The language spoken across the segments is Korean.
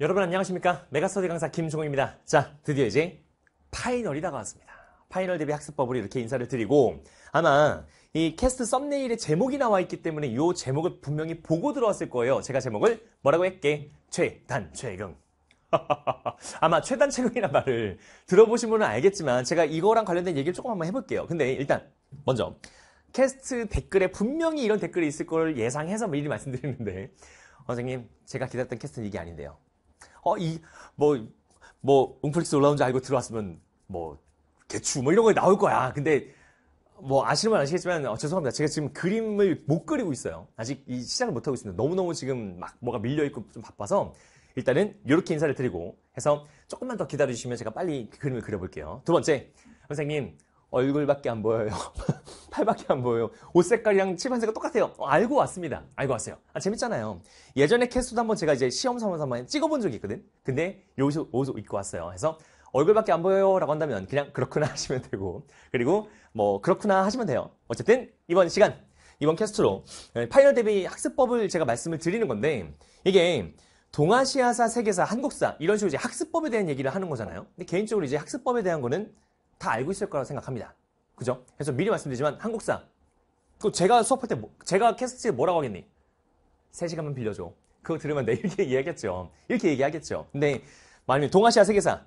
여러분 안녕하십니까 메가스터디 강사 김종욱입니다 자 드디어 이제 파이널이 다가왔습니다 파이널 대비 학습법으로 이렇게 인사를 드리고 아마 이 캐스트 썸네일에 제목이 나와 있기 때문에 이 제목을 분명히 보고 들어왔을 거예요 제가 제목을 뭐라고 했게 최단 최근 아마 최단 최근이란 말을 들어보신 분은 알겠지만 제가 이거랑 관련된 얘기를 조금 한번 해볼게요 근데 일단 먼저 캐스트 댓글에 분명히 이런 댓글이 있을 걸 예상해서 미리 말씀드리는데 선생님 제가 기다렸던 캐스트 는 이게 아닌데요 어, 이, 뭐, 뭐, 웅플릭스 올라온 줄 알고 들어왔으면, 뭐, 개추, 뭐 이런 거 나올 거야. 근데, 뭐, 아시는분 아시겠지만, 어, 죄송합니다. 제가 지금 그림을 못 그리고 있어요. 아직 이 시작을 못하고 있습니다. 너무너무 지금 막 뭐가 밀려있고 좀 바빠서, 일단은 이렇게 인사를 드리고 해서 조금만 더 기다려주시면 제가 빨리 그 그림을 그려볼게요. 두 번째, 선생님, 얼굴밖에 안 보여요. 팔밖에 안 보여요. 옷 색깔이랑 칠판색이 똑같아요. 어, 알고 왔습니다. 알고 왔어요. 아, 재밌잖아요. 예전에 캐스도 트 한번 제가 이제 시험 삼아서 한번 찍어본 적이 있거든. 근데 여기서 옷을 입고 왔어요. 그래서 얼굴밖에 안 보여요 라고 한다면 그냥 그렇구나 하시면 되고 그리고 뭐 그렇구나 하시면 돼요. 어쨌든 이번 시간 이번 캐스트로 네, 파이널 대비 학습법을 제가 말씀을 드리는 건데 이게 동아시아사, 세계사, 한국사 이런 식으로 이제 학습법에 대한 얘기를 하는 거잖아요. 근데 개인적으로 이제 학습법에 대한 거는 다 알고 있을 거라고 생각합니다. 그죠? 그래서 미리 말씀드리지만 한국사 그 제가 수업할 때 뭐, 제가 캐스트에 뭐라고 하겠니? 3시간만 빌려줘. 그거 들으면 내 이렇게 얘기하겠죠. 이렇게 얘기하겠죠. 근데 만약에 동아시아 세계사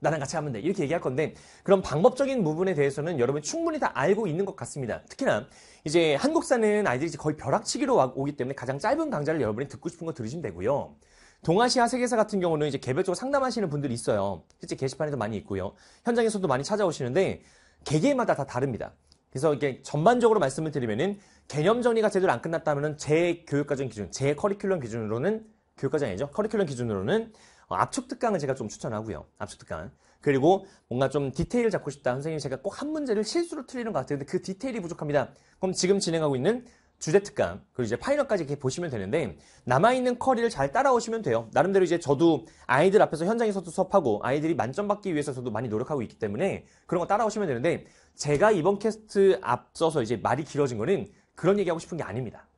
나랑 같이 하면 돼. 이렇게 얘기할 건데 그런 방법적인 부분에 대해서는 여러분 충분히 다 알고 있는 것 같습니다. 특히나 이제 한국사는 아이들이 거의 벼락치기로 오기 때문에 가장 짧은 강좌를 여러분이 듣고 싶은 거 들으시면 되고요. 동아시아 세계사 같은 경우는 이제 개별적으로 상담하시는 분들이 있어요. 실제 게시판에도 많이 있고요. 현장에서도 많이 찾아오시는데 개개마다 다 다릅니다. 그래서 이게 전반적으로 말씀을 드리면은 개념 정리가 제대로 안 끝났다면은 제 교육과정 기준, 제 커리큘럼 기준으로는 교육과정이 죠 커리큘럼 기준으로는 어, 압축 특강을 제가 좀 추천하고요. 압축 특강. 그리고 뭔가 좀 디테일을 잡고 싶다. 선생님 제가 꼭 한 문제를 실수로 틀리는 것 같아요. 근데 그 디테일이 부족합니다. 그럼 지금 진행하고 있는 주제 특강 그리고 이제 파이널까지 이렇게 보시면 되는데 남아있는 커리를 잘 따라오시면 돼요 나름대로 이제 저도 아이들 앞에서 현장에서도 수업하고 아이들이 만점 받기 위해서 저도 많이 노력하고 있기 때문에 그런 거 따라오시면 되는데 제가 이번 캐스트 앞서서 이제 말이 길어진 거는 그런 얘기하고 싶은 게 아닙니다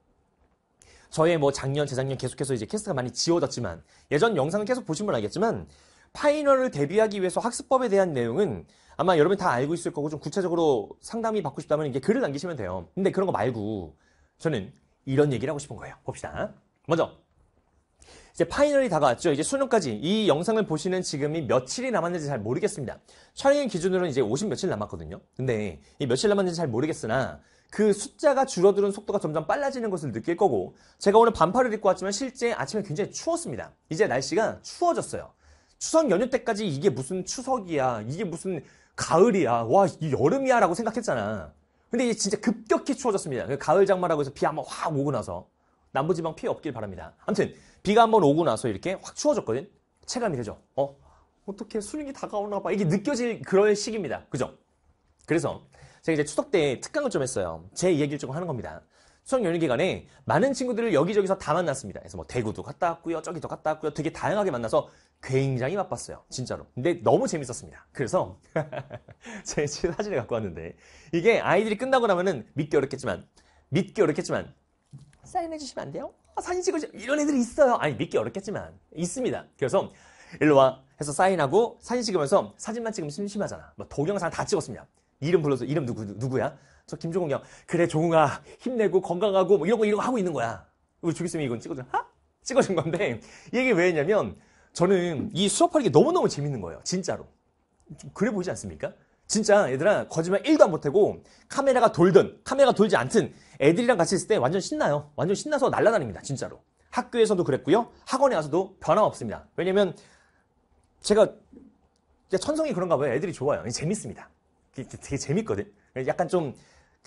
저의 뭐 작년 재작년 계속해서 이제 캐스트가 많이 지워졌지만 예전 영상을 계속 보신 분 알겠지만 파이널을 대비하기 위해서 학습법에 대한 내용은 아마 여러분 다 알고 있을 거고 좀 구체적으로 상담이 받고 싶다면 이게 글을 남기시면 돼요 근데 그런 거 말고 저는 이런 얘기를 하고 싶은 거예요. 봅시다. 먼저 이제 파이널이 다가왔죠. 이제 수능까지 이 영상을 보시는 지금이 며칠이 남았는지 잘 모르겠습니다. 촬영일 기준으로는 이제 50 며칠 남았거든요. 근데 이 며칠 남았는지 잘 모르겠으나 그 숫자가 줄어드는 속도가 점점 빨라지는 것을 느낄 거고 제가 오늘 반팔을 입고 왔지만 실제 아침에 굉장히 추웠습니다. 이제 날씨가 추워졌어요. 추석 연휴 때까지 이게 무슨 추석이야, 이게 무슨 가을이야, 와, 여름이야 라고 생각했잖아. 근데 이게 진짜 급격히 추워졌습니다. 그 가을 장마라고 해서 비 한 번 확 오고 나서 남부지방 피해 없길 바랍니다. 아무튼 비가 한번 오고 나서 이렇게 확 추워졌거든. 체감이 되죠. 어? 어떻게 수능이 다가오나 봐. 이게 느껴질 그런 시기입니다. 그죠? 그래서 제가 이제 추석 때 특강을 좀 했어요. 제 얘기를 좀 하는 겁니다. 수학 연휴 기간에 많은 친구들을 여기저기서 다 만났습니다. 그래서 뭐 대구도 갔다 왔고요, 저기도 갔다 왔고요, 되게 다양하게 만나서 굉장히 바빴어요, 진짜로. 근데 너무 재밌었습니다. 그래서 제 사진을 갖고 왔는데 이게 아이들이 끝나고 나면은 믿기 어렵겠지만 믿기 어렵겠지만 사인해 주시면 안 돼요? 아, 사진 찍어 주 이런 애들이 있어요. 아니 믿기 어렵겠지만 있습니다. 그래서 일로 와 해서 사인하고 사진 찍으면서 사진만 찍으면 심심하잖아. 뭐 동영상 다 찍었습니다. 이름 불러서 이름 누구 누구야? 저 김종웅 형. 그래 종웅아 힘내고 건강하고 뭐 이런 거 이런 거 하고 있는 거야. 우리 주기쌤이 이건 찍어준 하? 찍어준 건데 이게 왜 했냐면 저는 이 수업하는 게 너무너무 재밌는 거예요. 진짜로. 그래 보이지 않습니까? 진짜 얘들아 거짓말 1도 안 못하고 카메라가 돌든 카메라가 돌지 않든 애들이랑 같이 있을 때 완전 신나요. 완전 신나서 날라다닙니다. 진짜로. 학교에서도 그랬고요. 학원에 와서도 변함없습니다. 왜냐면 제가 천성이 그런가 봐요. 애들이 좋아요. 재밌습니다. 되게 재밌거든. 그러니까 약간 좀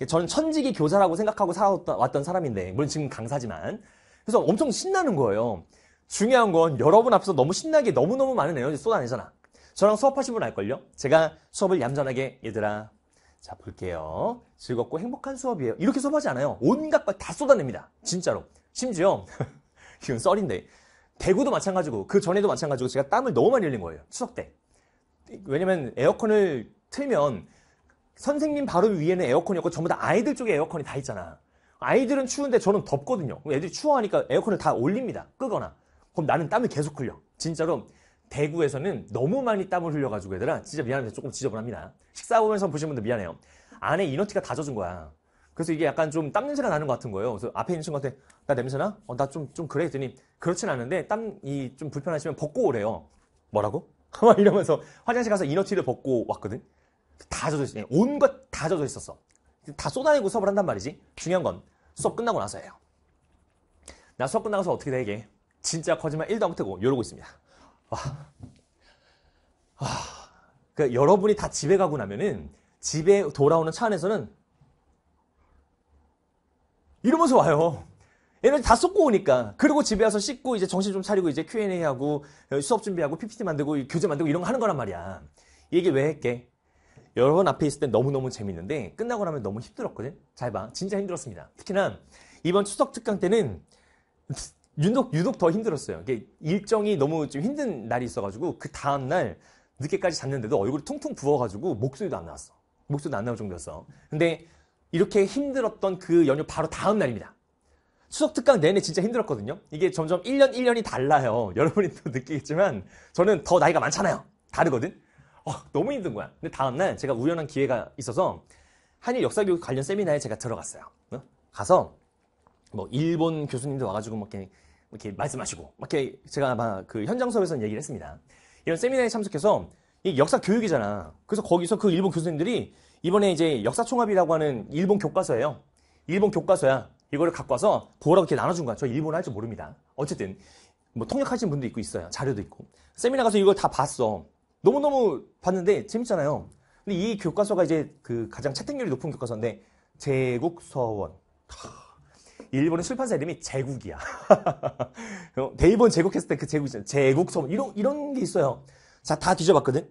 저는 천직이 교사라고 생각하고 살아왔던 사람인데 물론 지금 강사지만 그래서 엄청 신나는 거예요. 중요한 건 여러분 앞에서 너무 신나게 너무너무 많은 에너지 쏟아내잖아. 저랑 수업하신 분 알걸요? 제가 수업을 얌전하게 얘들아 자 볼게요. 즐겁고 행복한 수업이에요. 이렇게 수업하지 않아요. 온갖 걸 다 쏟아냅니다. 진짜로. 심지어 이건 썰인데 대구도 마찬가지고 그 전에도 마찬가지고 제가 땀을 너무 많이 흘린 거예요. 추석 때. 왜냐면 에어컨을 틀면 선생님 바로 위에는 에어컨이없고 전부 다 아이들 쪽에 에어컨이 다 있잖아. 아이들은 추운데 저는 덥거든요. 애들이 추워하니까 에어컨을 다 올립니다. 끄거나. 그럼 나는 땀을 계속 흘려. 진짜로 대구에서는 너무 많이 땀을 흘려가지고 얘들아 진짜 미안한데 조금 지저분합니다. 식사 하면서 보신 분들 미안해요. 안에 이너티가 다 젖은 거야. 그래서 이게 약간 좀 땀 냄새가 나는 것 같은 거예요. 그래서 앞에 있는 친구한테 나 냄새나? 어, 나좀좀 그래 했더니 그렇진 않은데 땀이 좀 불편하시면 벗고 오래요. 뭐라고? 막 이러면서 화장실 가서 이너티를 벗고 왔거든. 다 젖어 있어. 예, 온것 다 젖어 있었어. 다 쏟아내고 수업을 한단 말이지. 중요한 건 수업 끝나고 나서예요. 나 수업 끝나고서 어떻게 돼 이게? 진짜 거짓말 1도 안 못하고 이러고 있습니다. 와, 아, 와. 아, 그러니까 여러분이 다 집에 가고 나면은 집에 돌아오는 차 안에서는 이러면서 와요. 에너지 다 쏟고 오니까. 그리고 집에 와서 씻고 이제 정신 좀 차리고 이제 Q&A 하고 수업 준비하고 PPT 만들고 교재 만들고 이런 거 하는 거란 말이야. 얘기 왜 했게? 여러분 앞에 있을 땐 너무너무 재밌는데 끝나고 나면 너무 힘들었거든? 잘 봐. 진짜 힘들었습니다. 특히나 이번 추석 특강 때는 유독, 유독 더 힘들었어요. 일정이 너무 좀 힘든 날이 있어가지고 그 다음날 늦게까지 잤는데도 얼굴이 퉁퉁 부어가지고 목소리도 안 나왔어. 목소리도 안 나올 정도였어. 근데 이렇게 힘들었던 그 연휴 바로 다음 날입니다. 추석 특강 내내 진짜 힘들었거든요. 이게 점점 1년 1년이 달라요. 여러분이 또 느끼겠지만 저는 더 나이가 많잖아요. 다르거든. 어, 너무 힘든 거야. 근데 다음날 제가 우연한 기회가 있어서 한일 역사교육 관련 세미나에 제가 들어갔어요. 어? 가서 뭐 일본 교수님들 와가지고 막 이렇게, 이렇게 말씀하시고 막 이렇게 제가 막 그 현장 수업에서는 얘기를 했습니다. 이런 세미나에 참석해서 이 역사 교육이잖아. 그래서 거기서 그 일본 교수님들이 이번에 이제 역사총합이라고 하는 일본 교과서예요. 일본 교과서야. 이거를 갖고 와서 보라고 이렇게 나눠준 거야. 저 일본어 할 줄 모릅니다. 어쨌든 뭐 통역하신 분도 있고 있어요. 자료도 있고. 세미나 가서 이걸 다 봤어. 너무너무 봤는데 재밌잖아요. 근데 이 교과서가 이제 그 가장 채택률이 높은 교과서인데 제국 서원. 일본의 출판사 이름이 제국이야. 어, 대일본 제국했을 때 그 제국이잖아. 제국 서원. 이런, 이런 게 있어요. 자, 다 뒤져봤거든?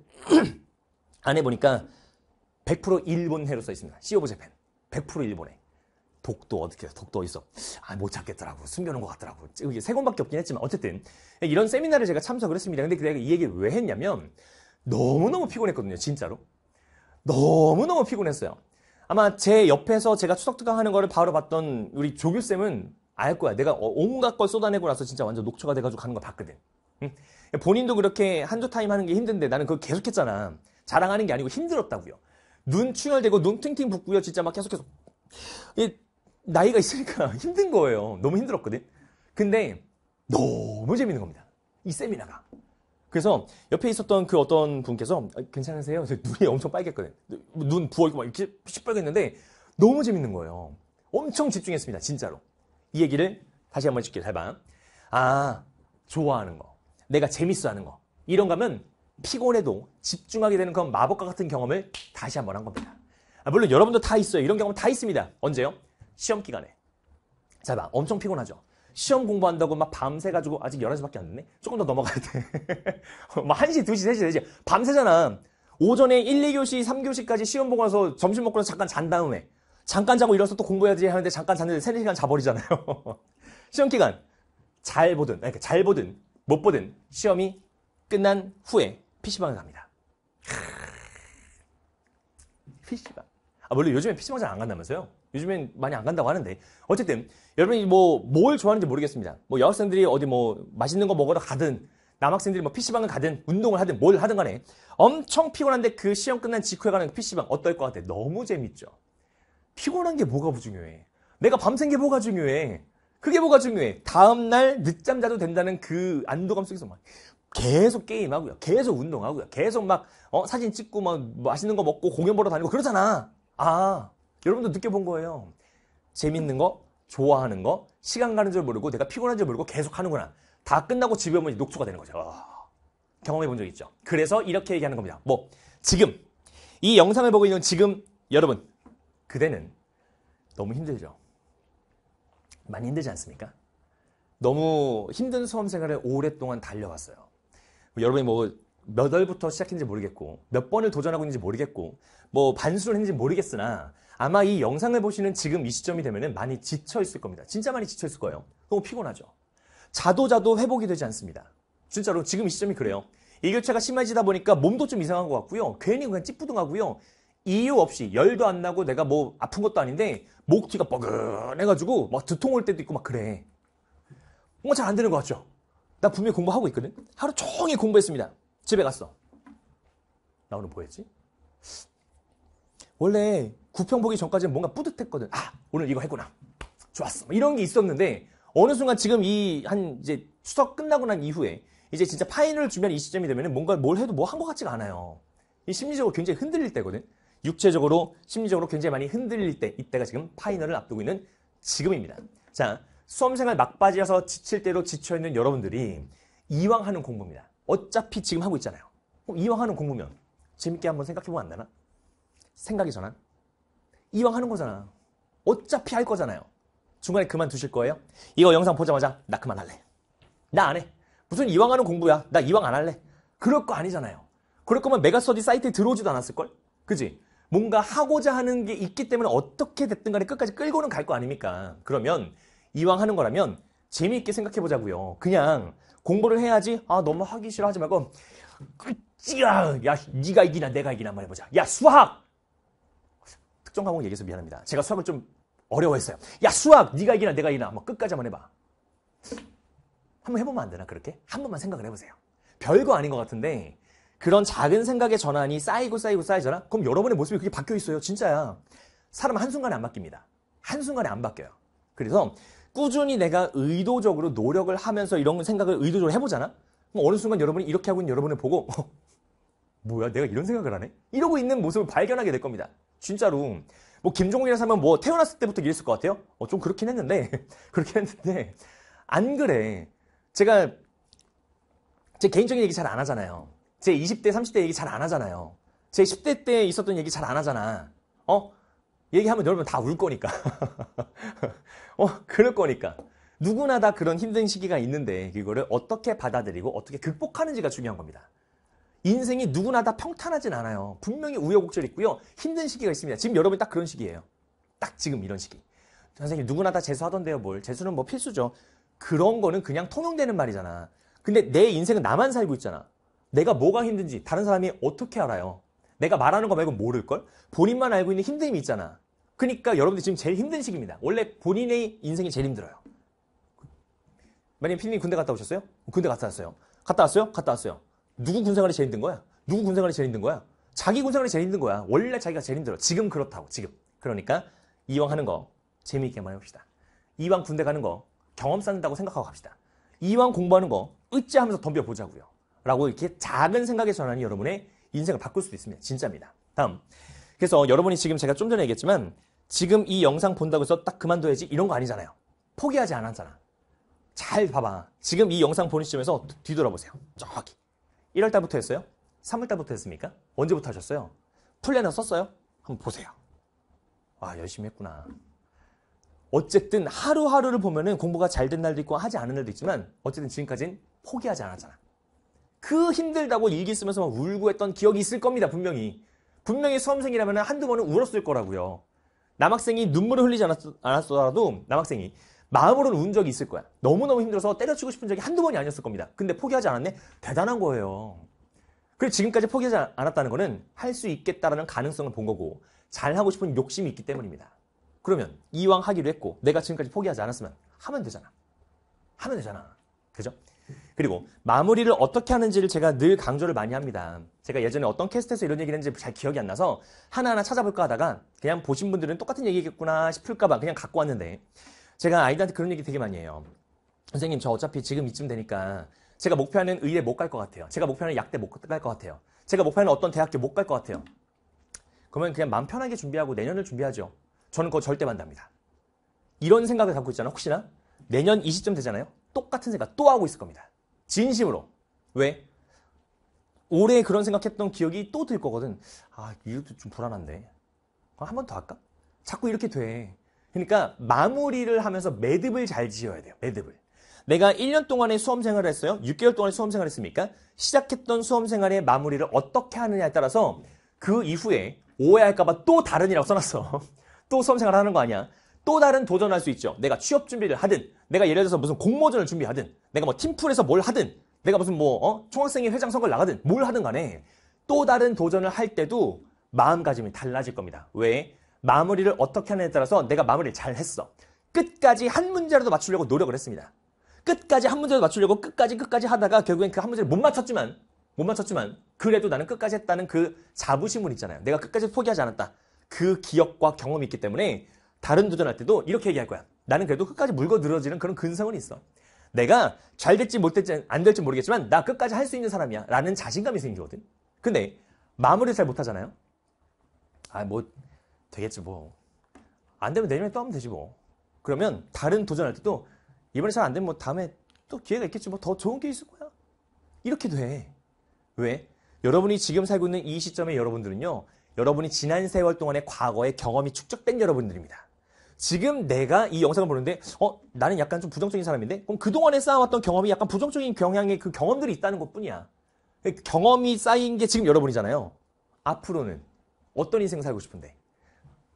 안에 보니까 100% 일본해로 써 있습니다. 시 오브 재팬. 100% 일본해. 독도 어떻게 해요? 독도 있어? 아, 못 찾겠더라고. 숨겨놓은 것 같더라고. 이게 세 권밖에 없긴 했지만, 어쨌든. 이런 세미나를 제가 참석을 했습니다. 근데 내가 이 얘기를 왜 했냐면, 너무너무 피곤했거든요, 진짜로. 너무너무 피곤했어요. 아마 제 옆에서 제가 추석특강 하는 거를 바로 봤던 우리 조규쌤은 알 거야. 내가 어, 온갖 걸 쏟아내고 나서 진짜 완전 녹초가 돼가지고 가는 걸 봤거든. 응? 본인도 그렇게 한조 타임 하는 게 힘든데 나는 그걸 계속했잖아. 자랑하는 게 아니고 힘들었다고요. 눈 충혈되고 눈 팅팅 붓고요. 진짜 막 계속해서 나이가 있으니까 힘든 거예요. 너무 힘들었거든. 근데 너무 재밌는 겁니다. 이 세미나가. 그래서 옆에 있었던 그 어떤 분께서 아, 괜찮으세요? 눈이 엄청 빨갰거든. 눈 부어있고 막 이렇게 시뻘갰는데 너무 재밌는 거예요. 엄청 집중했습니다. 진짜로. 이 얘기를 다시 한번 해줄게요. 잘 봐. 아, 좋아하는 거. 내가 재밌어하는 거. 이런 거면 피곤해도 집중하게 되는 그런 마법과 같은 경험을 다시 한 번 한 겁니다. 아, 물론 여러분도 다 있어요. 이런 경험 다 있습니다. 언제요? 시험 기간에. 자, 봐. 엄청 피곤하죠. 시험 공부한다고 막 밤새 가지고 아직 11시밖에 안 됐네. 조금 더 넘어가야 돼. 막 1시, 2시, 3시, 4시. 밤새잖아. 오전에 1, 2교시, 3교시까지 시험 보고 나서 점심 먹고 나서 잠깐 잔 다음에 잠깐 자고 일어서 또 공부해야지 하는데 잠깐 잤는데 3, 4시간 자버리잖아요. 시험 기간 잘 보든 그니잘 그러니까 보든 못 보든 시험이 끝난 후에 PC방을 갑니다. PC방. 아, 물론 요즘에 PC방 잘 안 간다면서요? 요즘엔 많이 안 간다고 하는데. 어쨌든, 여러분이 뭐, 뭘 좋아하는지 모르겠습니다. 뭐, 여학생들이 어디 뭐, 맛있는 거 먹으러 가든, 남학생들이 뭐, PC방을 가든, 운동을 하든, 뭘 하든 간에, 엄청 피곤한데 그 시험 끝난 직후에 가는 그 PC방, 어떨 것 같아? 너무 재밌죠? 피곤한 게 뭐가 중요해? 내가 밤샌 게 뭐가 중요해? 그게 뭐가 중요해? 다음날 늦잠 자도 된다는 그 안도감 속에서 막, 계속 게임하고요. 계속 운동하고요. 계속 막, 어, 사진 찍고 막 맛있는 거 먹고 공연 보러 다니고 그러잖아. 아, 여러분도 느껴본 거예요. 재밌는 거, 좋아하는 거, 시간 가는 줄 모르고 내가 피곤한 줄 모르고 계속 하는구나. 다 끝나고 집에 오면 녹초가 되는 거죠. 경험해 본 적 있죠. 그래서 이렇게 얘기하는 겁니다. 뭐 지금 이 영상을 보고 있는 지금 여러분 그대는 너무 힘들죠. 많이 힘들지 않습니까? 너무 힘든 수험생활을 오랫동안 달려왔어요. 여러분이 뭐몇 월부터 시작했는지 모르겠고 몇 번을 도전하고 있는지 모르겠고 뭐 반수를 했는지 모르겠으나 아마 이 영상을 보시는 지금 이 시점이 되면 많이 지쳐 있을 겁니다. 진짜 많이 지쳐 있을 거예요. 너무 피곤하죠. 자도 자도 회복이 되지 않습니다. 진짜로 지금 이 시점이 그래요. 일교차가 심해지다 보니까 몸도 좀 이상한 것 같고요. 괜히 그냥 찌뿌둥하고요. 이유 없이 열도 안 나고 내가 뭐 아픈 것도 아닌데 목 뒤가 뻐근해가지고 막 두통 올 때도 있고 막 그래. 뭔가 잘 안 되는 것 같죠? 나 분명히 공부하고 있거든? 하루 종일 공부했습니다. 집에 갔어. 나 오늘 뭐 했지? 원래 구평 보기 전까지는 뭔가 뿌듯했거든. 아, 오늘 이거 했구나. 좋았어. 뭐 이런 게 있었는데 어느 순간 지금 이 한 이제 추석 끝나고 난 이후에 이제 진짜 파인을 주면 이 시점이 되면 뭔가 뭘 해도 뭐 한 것 같지가 않아요. 이 심리적으로 굉장히 흔들릴 때거든. 육체적으로 심리적으로 굉장히 많이 흔들릴 때 이때가 지금 파이널을 앞두고 있는 지금입니다. 자 수험생활 막바지여서 지칠 대로 지쳐 있는 여러분들이 이왕 하는 공부입니다. 어차피 지금 하고 있잖아요. 이왕 하는 공부면 재밌게 한번 생각해보면 안 되나? 생각이 전환. 이왕 하는 거잖아. 어차피 할 거잖아요. 중간에 그만두실 거예요? 이거 영상 보자마자 나 그만할래. 나 안 해. 무슨 이왕 하는 공부야. 나 이왕 안 할래. 그럴 거 아니잖아요. 그럴 거면 메가스터디 사이트에 들어오지도 않았을걸? 그지? 뭔가 하고자 하는 게 있기 때문에 어떻게 됐든 간에 끝까지 끌고는 갈 거 아닙니까? 그러면 이왕 하는 거라면 재미있게 생각해보자고요. 그냥 공부를 해야지 아 너무 하기 싫어 하지 말고 그 찌야 야 네가 이기나 내가 이기나 한번 해보자 야 수학 특정 과목 얘기해서 미안합니다 제가 수학을 좀 어려워했어요 야 수학 네가 이기나 내가 이기나 한번 끝까지 한번 해봐 한번 해보면 안 되나 그렇게 한 번만 생각을 해보세요 별거 아닌 것 같은데 그런 작은 생각의 전환이 쌓이고 쌓이고 쌓이잖아 그럼 여러분의 모습이 그게 바뀌어 있어요 진짜야 사람 한순간에 안 바뀝니다 한순간에 안 바뀌어요 그래서 꾸준히 내가 의도적으로 노력을 하면서 이런 생각을 의도적으로 해보잖아? 그럼 어느 순간 여러분이 이렇게 하고 있는 여러분을 보고 어, 뭐야 내가 이런 생각을 하네? 이러고 있는 모습을 발견하게 될 겁니다. 진짜로. 뭐 김종국이라 하면 뭐 태어났을 때부터 이랬을 것 같아요? 어, 좀 그렇긴 했는데 그렇게 했는데 안 그래. 제가 제 개인적인 얘기 잘 안 하잖아요. 제 20대, 30대 얘기 잘 안 하잖아요. 제 10대 때 있었던 얘기 잘 안 하잖아. 어? 얘기하면 여러분 다 울 거니까. 어, 그럴 거니까. 누구나 다 그런 힘든 시기가 있는데 이거를 어떻게 받아들이고 어떻게 극복하는지가 중요한 겁니다. 인생이 누구나 다 평탄하진 않아요. 분명히 우여곡절 있고요. 힘든 시기가 있습니다. 지금 여러분 딱 그런 시기예요. 딱 지금 이런 시기. 선생님 누구나 다 재수하던데요 뭘. 재수는 뭐 필수죠. 그런 거는 그냥 통용되는 말이잖아. 근데 내 인생은 나만 살고 있잖아. 내가 뭐가 힘든지 다른 사람이 어떻게 알아요? 내가 말하는 거 말고 모를걸? 본인만 알고 있는 힘듦이 있잖아. 그러니까 여러분들 지금 제일 힘든 시기입니다. 원래 본인의 인생이 제일 힘들어요. 만약에 피디님 군대 갔다 오셨어요? 군대 갔다 왔어요. 갔다 왔어요? 갔다 왔어요. 누구 군 생활이 제일 힘든 거야? 누구 군 생활이 제일 힘든 거야? 자기 군 생활이 제일 힘든 거야. 원래 자기가 제일 힘들어. 지금 그렇다고, 지금. 그러니까 이왕 하는 거 재미있게만 해봅시다. 이왕 군대 가는 거 경험 쌓는다고 생각하고 갑시다. 이왕 공부하는 거 으쌰하면서 덤벼보자고요. 라고 이렇게 작은 생각의 전환이 여러분의 인생을 바꿀 수도 있습니다. 진짜입니다. 다음. 그래서 여러분이 지금 제가 좀 전에 얘기했지만 지금 이 영상 본다고 해서 딱 그만둬야지 이런 거 아니잖아요. 포기하지 않았잖아. 잘 봐봐. 지금 이 영상 보는 시점에서 뒤돌아보세요. 저기. 1월 달부터 했어요? 3월 달부터 했습니까? 언제부터 하셨어요? 플래너 썼어요? 한번 보세요. 아, 열심히 했구나. 어쨌든 하루하루를 보면은 공부가 잘 된 날도 있고 하지 않은 날도 있지만 어쨌든 지금까지는 포기하지 않았잖아. 그 힘들다고 일기 쓰면서 막 울고 했던 기억이 있을 겁니다, 분명히. 분명히 수험생이라면 한두 번은 울었을 거라고요. 남학생이 눈물을 흘리지 않았더라도 남학생이 마음으로는 운 적이 있을 거야. 너무너무 힘들어서 때려치고 싶은 적이 한두 번이 아니었을 겁니다. 근데 포기하지 않았네? 대단한 거예요. 그리고 지금까지 포기하지 않았다는 거는 할 수 있겠다라는 가능성을 본 거고 잘하고 싶은 욕심이 있기 때문입니다. 그러면 이왕 하기로 했고 내가 지금까지 포기하지 않았으면 하면 되잖아. 하면 되잖아. 그죠? 그리고 마무리를 어떻게 하는지를 제가 늘 강조를 많이 합니다. 제가 예전에 어떤 캐스트에서 이런 얘기를 했는지 잘 기억이 안 나서 하나하나 찾아볼까 하다가 그냥 보신 분들은 똑같은 얘기겠구나 싶을까봐 그냥 갖고 왔는데 제가 아이들한테 그런 얘기 되게 많이 해요. 선생님 저 어차피 지금 이쯤 되니까 제가 목표하는 의대 못 갈 것 같아요. 제가 목표하는 약대 못 갈 것 같아요. 제가 목표하는 어떤 대학교 못 갈 것 같아요. 그러면 그냥 마음 편하게 준비하고 내년을 준비하죠. 저는 그거 절대 반대합니다. 이런 생각을 갖고 있잖아 혹시나 내년 이 시점 되잖아요. 똑같은 생각 또 하고 있을 겁니다. 진심으로. 왜? 올해 그런 생각했던 기억이 또 들 거거든. 아, 이것도 좀 불안한데. 아, 한번 더 할까? 자꾸 이렇게 돼. 그러니까 마무리를 하면서 매듭을 잘 지어야 돼요. 매듭을. 내가 1년 동안의 수험생활을 했어요. 6개월 동안의 수험생활을 했습니까? 시작했던 수험생활의 마무리를 어떻게 하느냐에 따라서 그 이후에 오해할까봐 또 다른이라고 써놨어. 또 수험생활 을 하는 거 아니야. 또 다른 도전할 수 있죠. 내가 취업 준비를 하든, 내가 예를 들어서 무슨 공모전을 준비하든, 내가 뭐 팀플에서 뭘 하든, 내가 무슨 뭐 어? 총학생회 회장 선거를 나가든 뭘 하든 간에 또 다른 도전을 할 때도 마음가짐이 달라질 겁니다. 왜? 마무리를 어떻게 하느냐에 따라서 내가 마무리를 잘 했어. 끝까지 한 문제라도 맞추려고 노력을 했습니다. 끝까지 한 문제라도 맞추려고 끝까지 끝까지 하다가 결국엔 그 한 문제를 못 맞췄지만 못 맞췄지만 그래도 나는 끝까지 했다는 그 자부심은 있잖아요. 내가 끝까지 포기하지 않았다. 그 기억과 경험이 있기 때문에 다른 도전할 때도 이렇게 얘기할 거야. 나는 그래도 끝까지 물고 늘어지는 그런 근성은 있어. 내가 잘 될지 못 될지 안 될지 모르겠지만 나 끝까지 할 수 있는 사람이야. 라는 자신감이 생기거든. 근데 마무리 잘 못하잖아요. 아 뭐 되겠지 뭐. 안 되면 내년에 또 하면 되지 뭐. 그러면 다른 도전할 때도 이번에 잘 안 되면 뭐 다음에 또 기회가 있겠지 뭐 더 좋은 게 있을 거야. 이렇게 돼. 왜? 여러분이 지금 살고 있는 이 시점에 여러분들은요. 여러분이 지난 세월 동안의 과거의 경험이 축적된 여러분들입니다. 지금 내가 이 영상을 보는데 어 나는 약간 좀 부정적인 사람인데 그럼 그동안에 쌓아왔던 경험이 약간 부정적인 경향의 그 경험들이 있다는 것뿐이야. 그 경험이 쌓인 게 지금 여러분이잖아요. 앞으로는 어떤 인생 살고 싶은데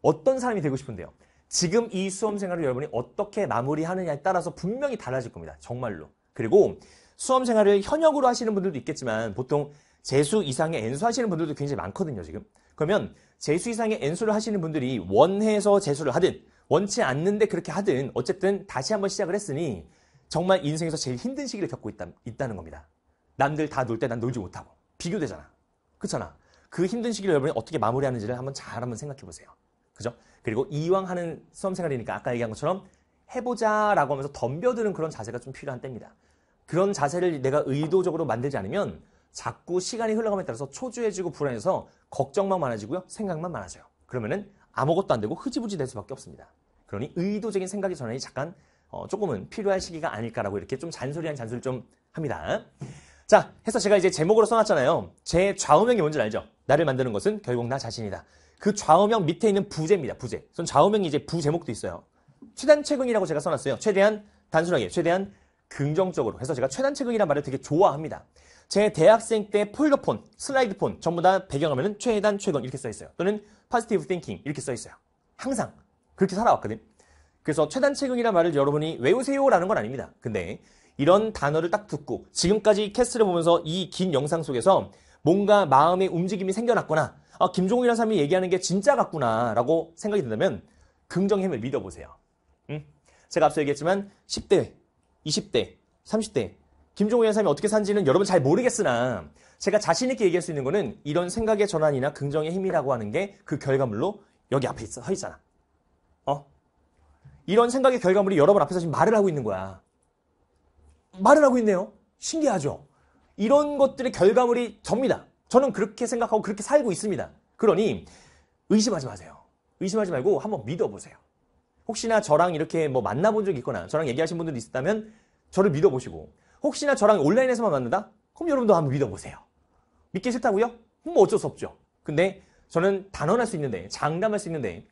어떤 사람이 되고 싶은데요. 지금 이 수험 생활을 여러분이 어떻게 마무리하느냐에 따라서 분명히 달라질 겁니다. 정말로. 그리고 수험 생활을 현역으로 하시는 분들도 있겠지만 보통 재수 이상의 엔수 하시는 분들도 굉장히 많거든요, 지금. 그러면 재수 이상의 엔수를 하시는 분들이 원해서 재수를 하든 원치 않는데 그렇게 하든 어쨌든 다시 한번 시작을 했으니 정말 인생에서 제일 힘든 시기를 겪고 있다, 있다는 겁니다. 남들 다 놀 때 난 놀지 못하고 비교되잖아. 그렇잖아. 그 힘든 시기를 여러분이 어떻게 마무리하는지를 한번 잘 한번 생각해 보세요. 그죠? 그리고 이왕 하는 수험 생활이니까 아까 얘기한 것처럼 해보자 라고 하면서 덤벼드는 그런 자세가 좀 필요한 때입니다. 그런 자세를 내가 의도적으로 만들지 않으면 자꾸 시간이 흘러감에 따라서 초조해지고 불안해서 걱정만 많아지고요. 생각만 많아져요. 그러면은 아무것도 안 되고 흐지부지 될 수밖에 없습니다. 그러니 의도적인 생각의 전환이 잠깐 어, 조금은 필요할 시기가 아닐까라고 이렇게 좀 잔소리한 잔소리를 좀 합니다. 자, 해서 제가 이제 제목으로 써놨잖아요. 제 좌우명이 뭔지 알죠? 나를 만드는 것은 결국 나 자신이다. 그 좌우명 밑에 있는 부제입니다. 부제. 전 좌우명이 이제 부제목도 있어요. 최단 최근이라고 제가 써놨어요. 최대한 단순하게, 최대한 긍정적으로 해서 제가 최단 최근이라는 말을 되게 좋아합니다. 제 대학생 때 폴더폰, 슬라이드폰 전부 다 배경화면은 최단 최근 이렇게 써 있어요. 또는 positive thinking 이렇게 써 있어요. 항상 그렇게 살아왔거든 그래서 최단체극이라는 말을 여러분이 외우세요라는 건 아닙니다. 근데 이런 단어를 딱 듣고 지금까지 캐스를 보면서 이 긴 영상 속에서 뭔가 마음의 움직임이 생겨났거나 아, 김종욱이라는 사람이 얘기하는 게 진짜 같구나라고 생각이 든다면 긍정 힘을 믿어보세요. 응? 제가 앞서 얘기했지만 10대, 20대, 30대 김종욱이라는 사람이 어떻게 산지는 여러분 잘 모르겠으나 제가 자신 있게 얘기할 수 있는 거는 이런 생각의 전환이나 긍정의 힘이라고 하는 게 그 결과물로 여기 앞에 있어, 서 있잖아. 이런 생각의 결과물이 여러분 앞에서 지금 말을 하고 있는 거야. 말을 하고 있네요. 신기하죠? 이런 것들의 결과물이 접니다. 저는 그렇게 생각하고 그렇게 살고 있습니다. 그러니 의심하지 마세요. 의심하지 말고 한번 믿어보세요. 혹시나 저랑 이렇게 뭐 만나본 적이 있거나 저랑 얘기하신 분들이 있다면 었 저를 믿어보시고 혹시나 저랑 온라인에서만 만난다? 그럼 여러분도 한번 믿어보세요. 믿기 싫다고요? 뭐 어쩔 수 없죠. 근데 저는 단언할 수 있는데 장담할 수 있는데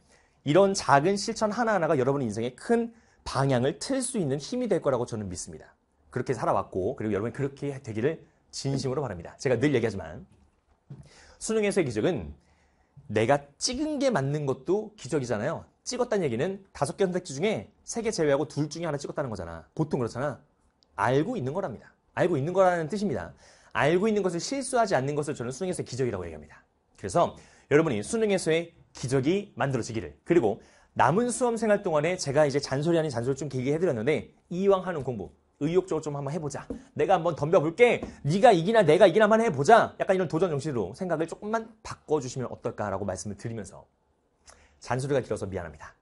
이런 작은 실천 하나하나가 여러분 의인생에큰 방향을 틀 수 있는 힘이 될 거라고 저는 믿습니다. 그렇게 살아왔고 그리고 여러분이 그렇게 되기를 진심으로 바랍니다. 제가 늘 얘기하지만 수능에서의 기적은 내가 찍은 게 맞는 것도 기적이잖아요. 찍었다는 얘기는 다섯 개 선택지 중에 세 개 제외하고 둘 중에 하나 찍었다는 거잖아. 보통 그렇잖아. 알고 있는 거랍니다. 알고 있는 거라는 뜻입니다. 알고 있는 것을 실수하지 않는 것을 저는 수능에서의 기적이라고 얘기합니다. 그래서 여러분이 수능에서의 기적이 만들어지기를. 그리고 남은 수험생활 동안에 제가 이제 잔소리 아닌 잔소리 좀 길게 해드렸는데 이왕 하는 공부 의욕적으로 좀 한번 해보자. 내가 한번 덤벼볼게. 네가 이기나 내가 이기나만 해보자. 약간 이런 도전 정신으로 생각을 조금만 바꿔주시면 어떨까라고 말씀을 드리면서 잔소리가 길어서 미안합니다.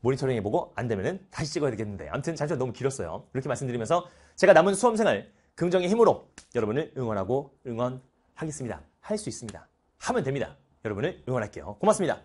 모니터링 해보고 안 되면은 다시 찍어야 되겠는데. 아무튼 잔소리 너무 길었어요. 이렇게 말씀드리면서 제가 남은 수험생활 긍정의 힘으로 여러분을 응원하고 응원하겠습니다. 할 수 있습니다. 하면 됩니다. 여러분을 응원할게요. 고맙습니다.